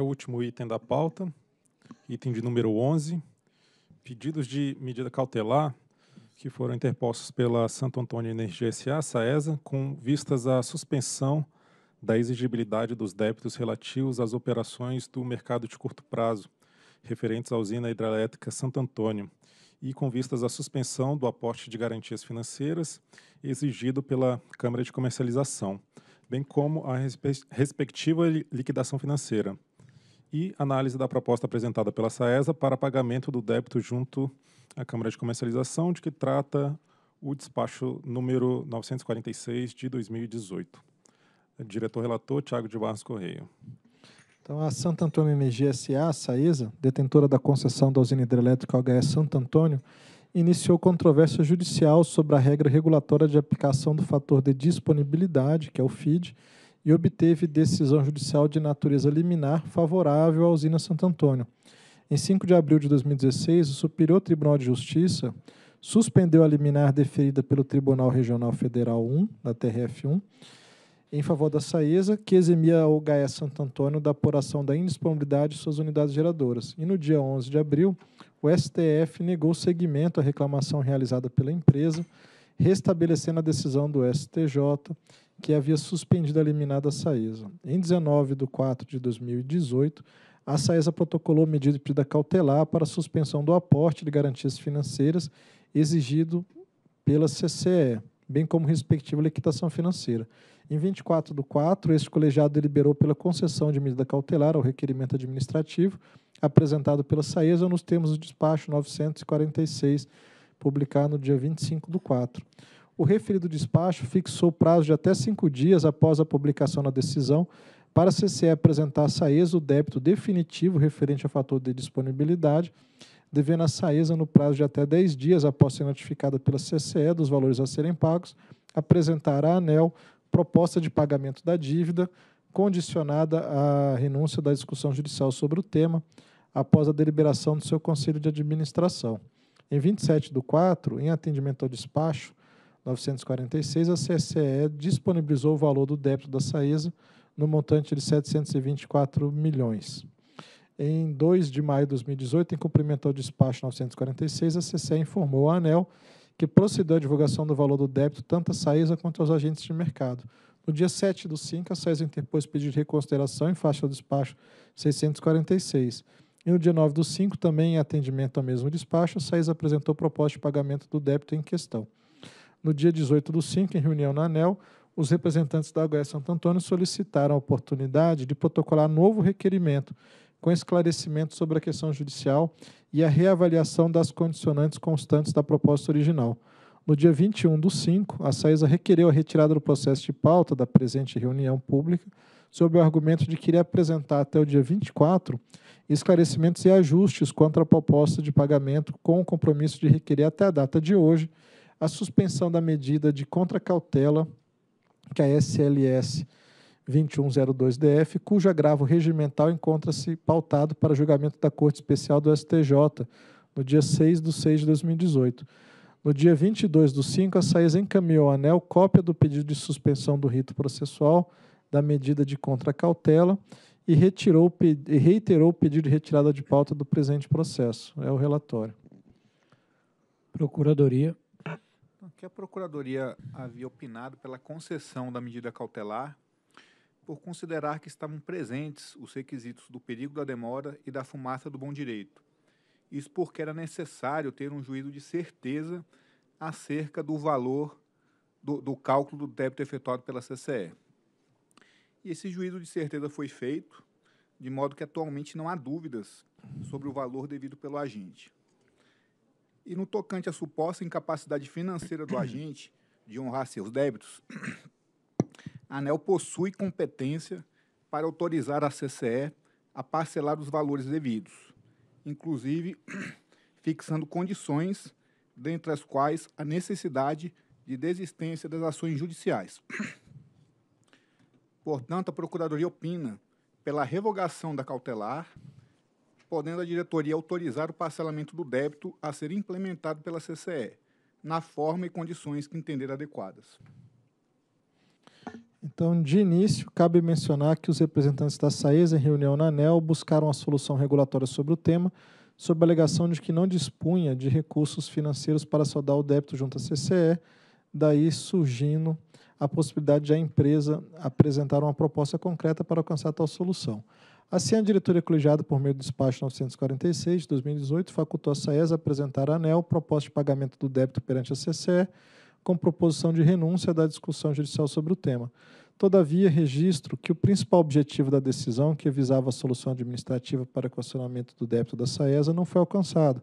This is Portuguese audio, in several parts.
é o último item da pauta, item de número 11, pedidos de medida cautelar que foram interpostos pela Santo Antônio Energia S.A., SAESA, com vistas à suspensão da exigibilidade dos débitos relativos às operações do mercado de curto prazo, referentes à usina hidrelétrica Santo Antônio, e com vistas à suspensão do aporte de garantias financeiras exigido pela Câmara de Comercialização, bem como a respectiva liquidação financeira e análise da proposta apresentada pela SAESA para pagamento do débito junto à Câmara de Comercialização, de que trata o despacho número 946 de 2018. Diretor relator, Tiago de Barros Correia. Então, a Santo Antônio Energia S.A., SAESA, detentora da concessão da usina hidrelétrica HE Santo Antônio, iniciou controvérsia judicial sobre a regra regulatória de aplicação do fator de disponibilidade, que é o FID, e obteve decisão judicial de natureza liminar favorável à usina Santo Antônio. Em 5 de abril de 2016, o Superior Tribunal de Justiça suspendeu a liminar deferida pelo Tribunal Regional Federal 1, da TRF1, em favor da Saesa, que eximia a UHE Santo Antônio da apuração da indisponibilidade de suas unidades geradoras. E no dia 11 de abril, o STF negou seguimento à reclamação realizada pela empresa, restabelecendo a decisão do STJ que havia suspendido a eliminada da Saesa. Em 19 de 4 de 2018, a Saesa protocolou medida de pedida cautelar para suspensão do aporte de garantias financeiras exigido pela CCE, bem como respectiva liquidação financeira. Em 24 de 4, este colegiado deliberou pela concessão de medida cautelar ao requerimento administrativo apresentado pela Saesa nos termos do despacho 946, publicado no dia 25 de 4 o referido despacho fixou prazo de até cinco dias após a publicação da decisão para a CCE apresentar à SAESA o débito definitivo referente ao fator de disponibilidade, devendo a SAESA, no prazo de até 10 dias após ser notificada pela CCE dos valores a serem pagos, apresentar à ANEL proposta de pagamento da dívida, condicionada à renúncia da discussão judicial sobre o tema, após a deliberação do seu Conselho de Administração. Em 27 do 4, em atendimento ao despacho, 946, a CCE disponibilizou o valor do débito da Saesa no montante de 724 milhões. Em 2 de maio de 2018, em cumprimento ao despacho 946, a CCE informou à ANEL que procedeu à divulgação do valor do débito tanto à Saesa quanto aos agentes de mercado. No dia 7 do 5, a Saesa interpôs pedido de reconsideração em faixa do despacho 646. E no dia 9 do 5, também em atendimento ao mesmo despacho, a Saesa apresentou proposta de pagamento do débito em questão. No dia 18 do 5, em reunião na ANEL, os representantes da UES Santo Antônio solicitaram a oportunidade de protocolar novo requerimento com esclarecimento sobre a questão judicial e a reavaliação das condicionantes constantes da proposta original. No dia 21 do 5, a SAESA requereu a retirada do processo de pauta da presente reunião pública, sob o argumento de querer apresentar até o dia 24 esclarecimentos e ajustes contra a proposta de pagamento, com o compromisso de requerer até a data de hoje a suspensão da medida de contracautela, que é a SLS 2102-DF, cujo agravo regimental encontra-se pautado para julgamento da Corte Especial do STJ, no dia 6 de 6 de 2018. No dia 22 do 5, a SAES encaminhou ao ANEL cópia do pedido de suspensão do rito processual da medida de contracautela e retirou, reiterou o pedido de retirada de pauta do presente processo. É o relatório. Procuradoria que a Procuradoria havia opinado pela concessão da medida cautelar por considerar que estavam presentes os requisitos do perigo da demora e da fumaça do bom direito. Isso porque era necessário ter um juízo de certeza acerca do valor do, do cálculo do débito efetuado pela CCE. E esse juízo de certeza foi feito, de modo que atualmente não há dúvidas sobre o valor devido pelo agente. E no tocante à suposta incapacidade financeira do agente de honrar seus débitos, a ANEL possui competência para autorizar a CCE a parcelar os valores devidos, inclusive fixando condições, dentre as quais a necessidade de desistência das ações judiciais. Portanto, a Procuradoria opina pela revogação da cautelar podendo a diretoria autorizar o parcelamento do débito a ser implementado pela CCE, na forma e condições que entender adequadas. Então, de início, cabe mencionar que os representantes da SAES, em reunião na ANEL, buscaram a solução regulatória sobre o tema, sob a alegação de que não dispunha de recursos financeiros para saldar o débito junto à CCE, daí surgindo a possibilidade de a empresa apresentar uma proposta concreta para alcançar tal solução. Assim, a diretoria colegiada, por meio do despacho 946 de 2018, facultou a SAES apresentar à ANEL proposta de pagamento do débito perante a CCE, com proposição de renúncia da discussão judicial sobre o tema. Todavia, registro que o principal objetivo da decisão, que visava a solução administrativa para equacionamento do débito da SAESA, não foi alcançado,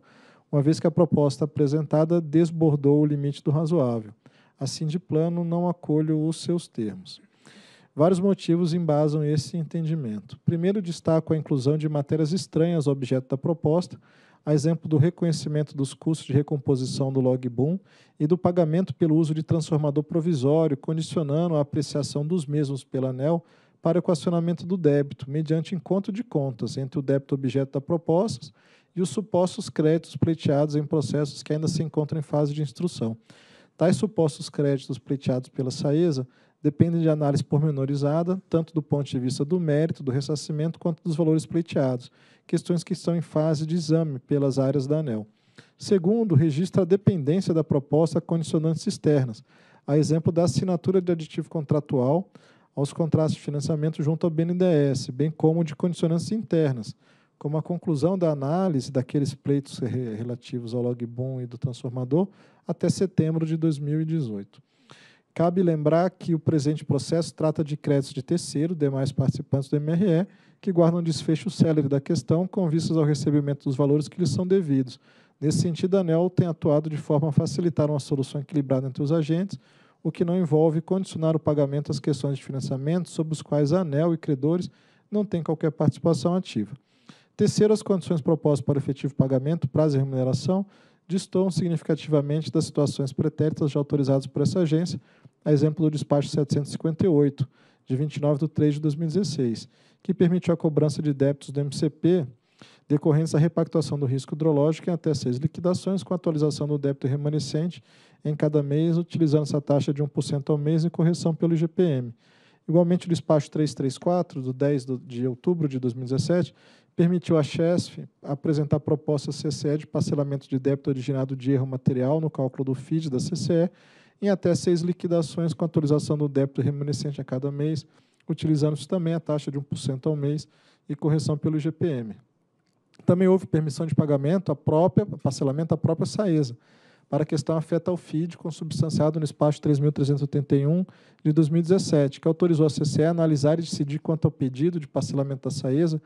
uma vez que a proposta apresentada desbordou o limite do razoável. Assim, de plano, não acolho os seus termos. Vários motivos embasam esse entendimento. Primeiro, destaco a inclusão de matérias estranhas ao objeto da proposta, a exemplo do reconhecimento dos custos de recomposição do logboom e do pagamento pelo uso de transformador provisório, condicionando a apreciação dos mesmos pela ANEL para equacionamento do débito, mediante encontro de contas entre o débito objeto da proposta e os supostos créditos pleiteados em processos que ainda se encontram em fase de instrução. Tais supostos créditos pleiteados pela SAESA dependem de análise pormenorizada, tanto do ponto de vista do mérito, do ressarcimento, quanto dos valores pleiteados, questões que estão em fase de exame pelas áreas da ANEL. Segundo, registra a dependência da proposta a condicionantes externas, a exemplo da assinatura de aditivo contratual aos contratos de financiamento junto ao BNDES, bem como de condicionantes internas, como a conclusão da análise daqueles pleitos relativos ao logboom e do transformador até setembro de 2018. Cabe lembrar que o presente processo trata de créditos de terceiro, demais participantes do MRE, que guardam desfecho célere da questão com vistas ao recebimento dos valores que lhes são devidos. Nesse sentido, a ANEL tem atuado de forma a facilitar uma solução equilibrada entre os agentes, o que não envolve condicionar o pagamento às questões de financiamento sobre os quais a ANEL e credores não têm qualquer participação ativa. Terceiro, as condições propostas para o efetivo pagamento, prazo e remuneração distoam significativamente das situações pretéritas já autorizadas por essa agência, a exemplo do despacho 758, de 29 de 3 de 2016, que permitiu a cobrança de débitos do MCP decorrentes da repactuação do risco hidrológico em até seis liquidações, com atualização do débito remanescente em cada mês, utilizando essa taxa de 1% ao mês em correção pelo IGPM. Igualmente, o despacho 334, do 10 de outubro de 2017, permitiu à CHESF apresentar proposta CCE de parcelamento de débito originado de erro material no cálculo do FID da CCE em até seis liquidações com atualização do débito remanescente a cada mês, utilizando-se também a taxa de 1% ao mês e correção pelo IGPM. Também houve permissão de pagamento à própria, parcelamento à própria Saesa, para a questão afeta ao FID, consubstanciado no espaço 3.381 de 2017, que autorizou a CCE a analisar e decidir quanto ao pedido de parcelamento da Saesa,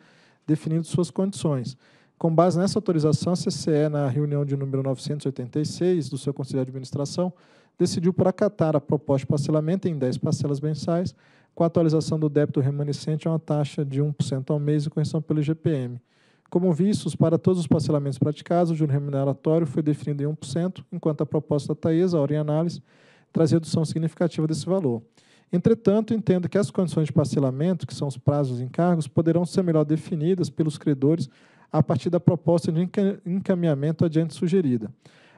definindo suas condições. Com base nessa autorização, a CCE, na reunião de número 986 do seu Conselho de Administração, decidiu por acatar a proposta de parcelamento em 10 parcelas mensais, com a atualização do débito remanescente a uma taxa de 1% ao mês e correção pelo IGPM. Como vistos, para todos os parcelamentos praticados, o juro remuneratório foi definido em 1%, enquanto a proposta da Taesa, a hora em análise, traz redução significativa desse valor. Entretanto, entendo que as condições de parcelamento, que são os prazos e encargos, poderão ser melhor definidas pelos credores a partir da proposta de encaminhamento adiante sugerida.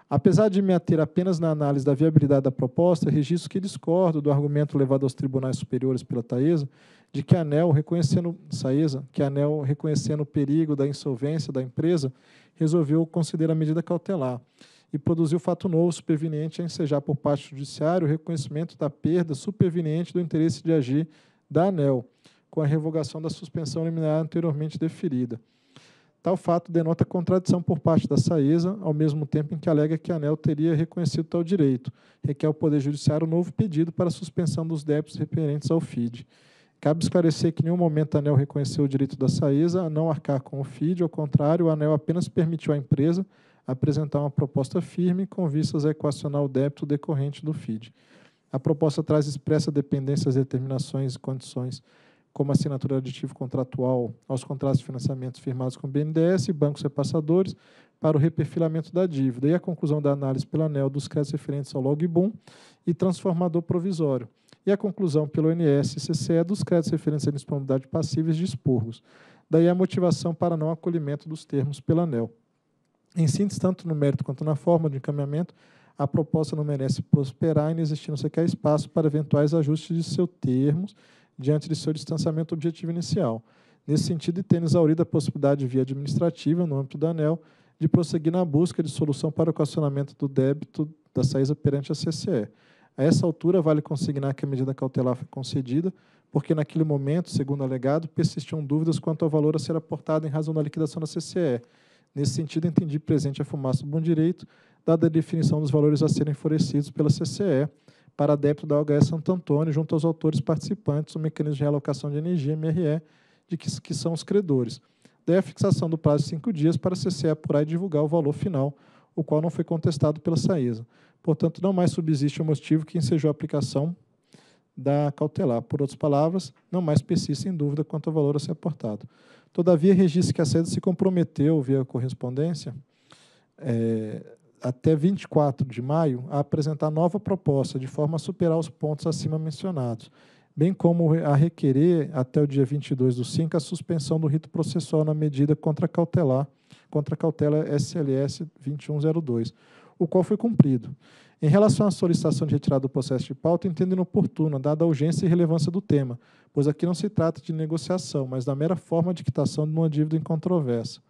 Apesar de me ater apenas na análise da viabilidade da proposta, registro que discordo do argumento levado aos tribunais superiores pela Taesa de que a ANEL, reconhecendo Saesa, que a ANEL, reconhecendo o perigo da insolvência da empresa, resolveu considerar a medida cautelar e produziu fato novo superveniente a ensejar por parte do judiciário o reconhecimento da perda superveniente do interesse de agir da ANEL, com a revogação da suspensão liminar anteriormente deferida. Tal fato denota contradição por parte da Saesa, ao mesmo tempo em que alega que a ANEL teria reconhecido tal direito. Requer ao Poder Judiciário um novo pedido para suspensão dos débitos referentes ao FID. Cabe esclarecer que em nenhum momento a ANEL reconheceu o direito da Saesa a não arcar com o FID, ao contrário, a ANEL apenas permitiu à empresa apresentar uma proposta firme com vistas a equacionar o débito decorrente do FID. A proposta traz expressa dependência às determinações e condições como assinatura aditivo contratual aos contratos de financiamento firmados com o BNDES e bancos repassadores para o reperfilamento da dívida e a conclusão da análise pela ANEL dos créditos referentes ao logboom e transformador provisório e a conclusão pelo NSCCE dos créditos referentes à disponibilidade passíveis de expurgos. Daí a motivação para não acolhimento dos termos pela ANEL. Em síntese, tanto no mérito quanto na forma de encaminhamento, a proposta não merece prosperar, existindo sequer espaço para eventuais ajustes de seus termos diante de seu distanciamento objetivo inicial. Nesse sentido, e tendo exaurido a possibilidade via administrativa, no âmbito da ANEL, de prosseguir na busca de solução para o questionamento do débito da SAESA perante a CCE. A essa altura, vale consignar que a medida cautelar foi concedida, porque naquele momento, segundo alegado, persistiam dúvidas quanto ao valor a ser aportado em razão da liquidação da CCE. Nesse sentido, entendi presente a fumaça do bom direito, dada a definição dos valores a serem fornecidos pela CCE, para adepto da OHS Santo Antônio, junto aos autores participantes do mecanismo de realocação de energia, MRE, de que, que são os credores. Daí a fixação do prazo de cinco dias para a CCE apurar e divulgar o valor final, o qual não foi contestado pela SAESA. Portanto, não mais subsiste o motivo que ensejou a aplicação da cautelar. Por outras palavras, não mais persiste em dúvida quanto ao valor a ser aportado. Todavia, registre que a SEDA se comprometeu, via correspondência, é, até 24 de maio, a apresentar nova proposta, de forma a superar os pontos acima mencionados, bem como a requerer, até o dia 22 do 5, a suspensão do rito processual na medida contra cautelar, contra cautela SLS 2102, o qual foi cumprido. Em relação à solicitação de retirada do processo de pauta, entendo inoportuna, dada a urgência e relevância do tema, pois aqui não se trata de negociação, mas da mera forma de quitação de uma dívida incontroversa.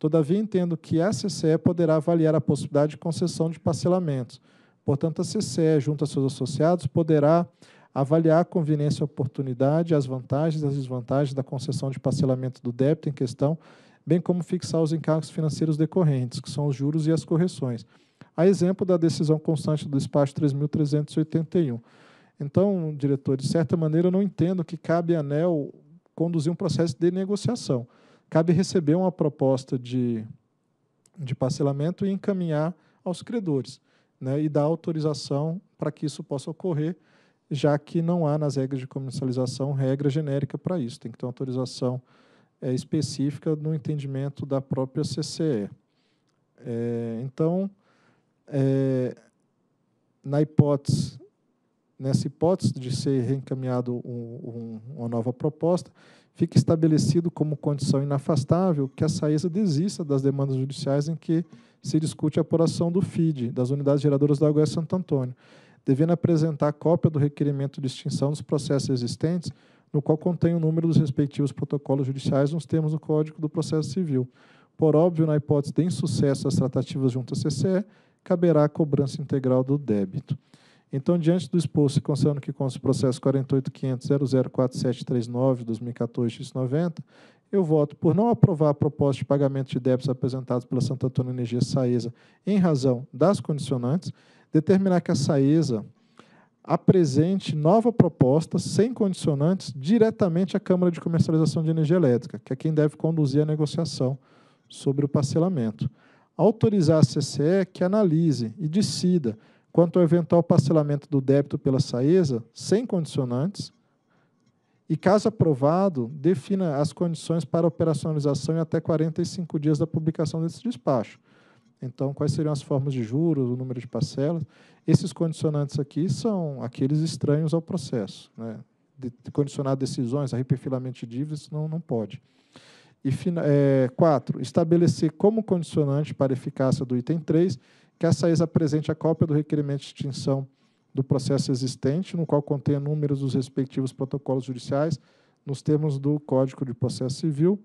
Todavia, entendo que a CCE poderá avaliar a possibilidade de concessão de parcelamentos. Portanto, a CCE, junto a seus associados, poderá avaliar a conveniência e a oportunidade, as vantagens e as desvantagens da concessão de parcelamento do débito em questão, bem como fixar os encargos financeiros decorrentes, que são os juros e as correções. A exemplo da decisão constante do despacho 3.381. Então, diretor, de certa maneira, eu não entendo que cabe à ANEL conduzir um processo de negociação cabe receber uma proposta de, de parcelamento e encaminhar aos credores, né, e dar autorização para que isso possa ocorrer, já que não há nas regras de comercialização regra genérica para isso. Tem que ter uma autorização é, específica no entendimento da própria CCE. É, então, é, na hipótese, nessa hipótese de ser reencaminhado um, um, uma nova proposta, fica estabelecido como condição inafastável que a SAESA desista das demandas judiciais em que se discute a apuração do FID, das unidades geradoras da UES Santo Antônio, devendo apresentar cópia do requerimento de extinção dos processos existentes, no qual contém o número dos respectivos protocolos judiciais nos termos do Código do Processo Civil. Por óbvio, na hipótese de insucesso das tratativas junto à CCE, caberá a cobrança integral do débito. Então, diante do exposto e considerando que consta o processo 48.500.004739-2014-90, eu voto por não aprovar a proposta de pagamento de débitos apresentados pela Santa Antônia Energia Saesa em razão das condicionantes, determinar que a Saesa apresente nova proposta sem condicionantes diretamente à Câmara de Comercialização de Energia Elétrica, que é quem deve conduzir a negociação sobre o parcelamento. Autorizar a CCE que analise e decida quanto ao eventual parcelamento do débito pela SAESA, sem condicionantes, e, caso aprovado, defina as condições para operacionalização em até 45 dias da publicação desse despacho. Então, quais seriam as formas de juros, o número de parcelas? Esses condicionantes aqui são aqueles estranhos ao processo. Né? De condicionar decisões a reperfilamento de dívidas, não, não pode. E, é, quatro, estabelecer como condicionante para eficácia do item 3 que a SAES apresente a cópia do requerimento de extinção do processo existente, no qual contém números dos respectivos protocolos judiciais, nos termos do Código de Processo Civil.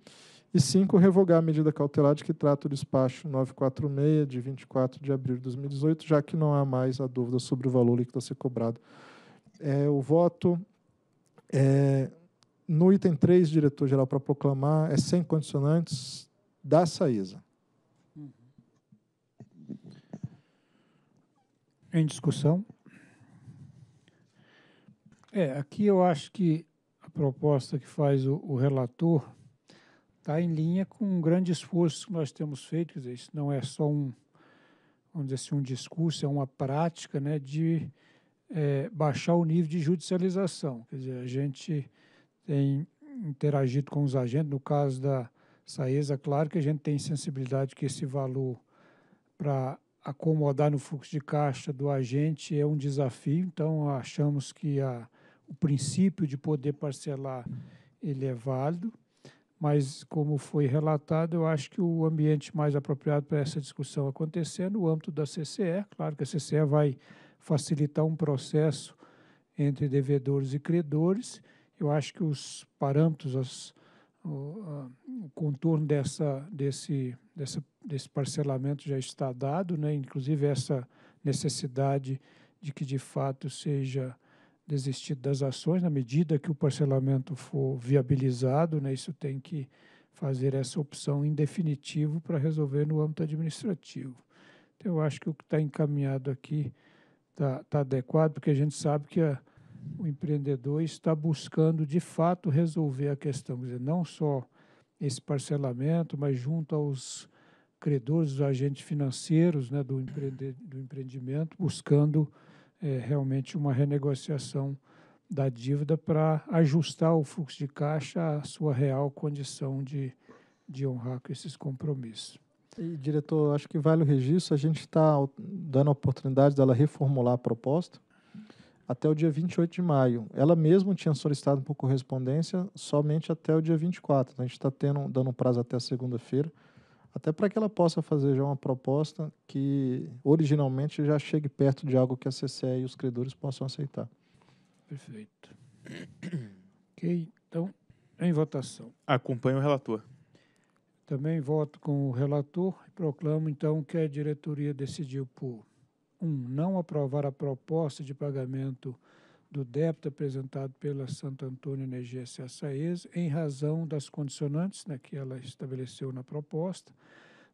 E cinco, revogar a medida cautelar de que trata o despacho 946, de 24 de abril de 2018, já que não há mais a dúvida sobre o valor líquido a ser cobrado. É, o voto é, no item 3, diretor-geral, para proclamar, é sem condicionantes da SAESA. em discussão. É, aqui eu acho que a proposta que faz o, o relator está em linha com um grande esforço que nós temos feito, quer dizer, isso não é só um, vamos dizer assim, um discurso, é uma prática né, de é, baixar o nível de judicialização. Quer dizer, a gente tem interagido com os agentes, no caso da Saesa, claro que a gente tem sensibilidade que esse valor para acomodar no fluxo de caixa do agente é um desafio, então achamos que a, o princípio de poder parcelar ele é válido, mas como foi relatado, eu acho que o ambiente mais apropriado para essa discussão acontecer é no âmbito da CCE, claro que a CCE vai facilitar um processo entre devedores e credores, eu acho que os parâmetros, as, o, o contorno dessa, desse, dessa, desse parcelamento já está dado, né? inclusive essa necessidade de que de fato seja desistido das ações na medida que o parcelamento for viabilizado, né? isso tem que fazer essa opção em definitivo para resolver no âmbito administrativo. Então, eu acho que o que está encaminhado aqui está tá adequado, porque a gente sabe que a, o empreendedor está buscando de fato resolver a questão, quer dizer, não só esse parcelamento, mas junto aos credores, os agentes financeiros né, do, empreende, do empreendimento, buscando é, realmente uma renegociação da dívida para ajustar o fluxo de caixa à sua real condição de, de honrar com esses compromissos. E, diretor, acho que vale o registro, a gente está dando a oportunidade dela reformular a proposta até o dia 28 de maio. Ela mesma tinha solicitado por correspondência somente até o dia 24. Então, a gente está dando um prazo até segunda-feira, até para que ela possa fazer já uma proposta que originalmente já chegue perto de algo que a CCE e os credores possam aceitar. Perfeito. ok, então, em votação. Acompanho o relator. Também voto com o relator e proclamo, então, que a diretoria decidiu por 1. Um, não aprovar a proposta de pagamento do débito apresentado pela Santo Antônio Energia Saes em razão das condicionantes né, que ela estabeleceu na proposta,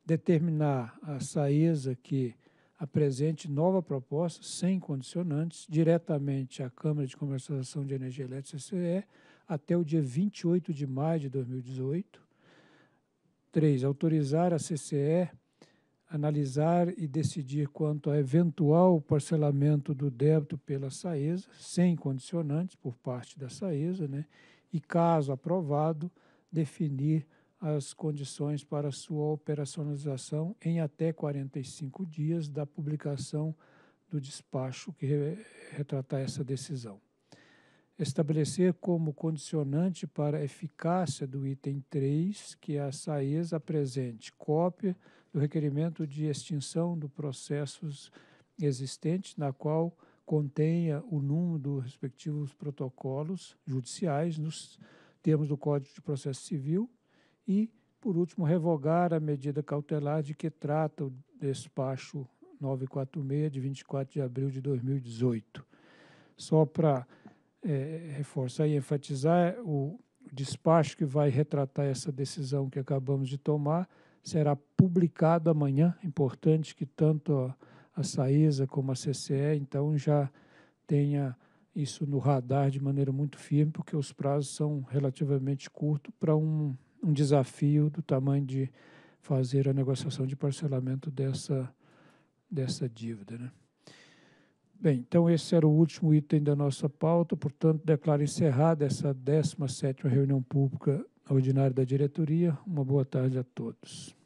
determinar a Saesa que apresente nova proposta sem condicionantes diretamente à Câmara de Comercialização de Energia Elétrica CCE até o dia 28 de maio de 2018. 3. Autorizar a CCE analisar e decidir quanto a eventual parcelamento do débito pela Saesa, sem condicionantes por parte da Saesa, né? e, caso aprovado, definir as condições para sua operacionalização em até 45 dias da publicação do despacho que re retratar essa decisão. Estabelecer como condicionante para a eficácia do item 3 que a Saesa apresente cópia do requerimento de extinção do processos existentes, na qual contenha o número dos respectivos protocolos judiciais nos termos do Código de Processo Civil e, por último, revogar a medida cautelar de que trata o despacho 946 de 24 de abril de 2018. Só para é, reforçar e enfatizar, o despacho que vai retratar essa decisão que acabamos de tomar será publicado amanhã. Importante que tanto a SAESA como a CCE, então, já tenha isso no radar de maneira muito firme, porque os prazos são relativamente curtos para um, um desafio do tamanho de fazer a negociação de parcelamento dessa, dessa dívida. Né? Bem, então esse era o último item da nossa pauta, portanto, declaro encerrada essa 17ª reunião pública ordinária da diretoria. Uma boa tarde a todos.